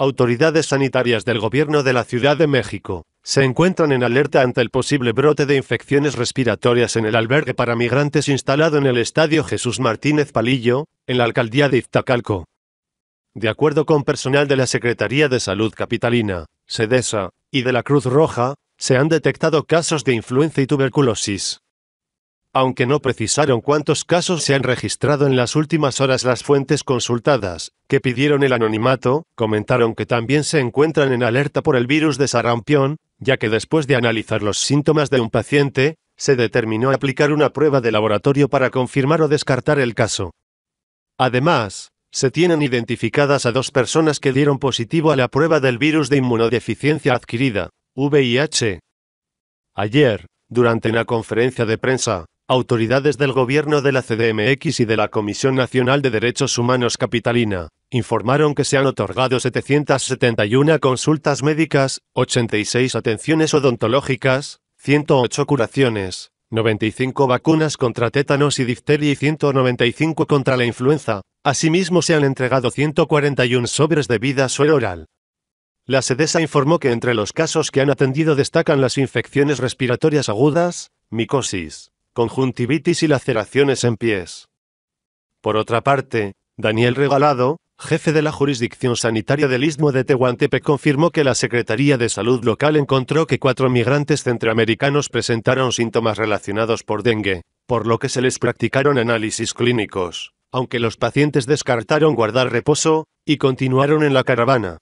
autoridades sanitarias del Gobierno de la Ciudad de México se encuentran en alerta ante el posible brote de infecciones respiratorias en el albergue para migrantes instalado en el Estadio Jesús Martínez Palillo, en la alcaldía de Iztacalco. De acuerdo con personal de la Secretaría de Salud Capitalina, SEDESA, y de la Cruz Roja, se han detectado casos de influenza y tuberculosis. Aunque no precisaron cuántos casos se han registrado en las últimas horas, las fuentes consultadas, que pidieron el anonimato, comentaron que también se encuentran en alerta por el virus de sarampión, ya que después de analizar los síntomas de un paciente, se determinó aplicar una prueba de laboratorio para confirmar o descartar el caso. Además, se tienen identificadas a dos personas que dieron positivo a la prueba del virus de inmunodeficiencia adquirida, VIH. Ayer, durante una conferencia de prensa, Autoridades del gobierno de la CDMX y de la Comisión Nacional de Derechos Humanos Capitalina informaron que se han otorgado 771 consultas médicas, 86 atenciones odontológicas, 108 curaciones, 95 vacunas contra tétanos y difteria y 195 contra la influenza. Asimismo se han entregado 141 sobres de vida suero oral. La SEDESA informó que entre los casos que han atendido destacan las infecciones respiratorias agudas, micosis, conjuntivitis y laceraciones en pies. Por otra parte, Daniel Regalado, jefe de la jurisdicción sanitaria del Istmo de Tehuantepec, confirmó que la Secretaría de Salud local encontró que cuatro migrantes centroamericanos presentaron síntomas relacionados por dengue, por lo que se les practicaron análisis clínicos, aunque los pacientes descartaron guardar reposo, y continuaron en la caravana.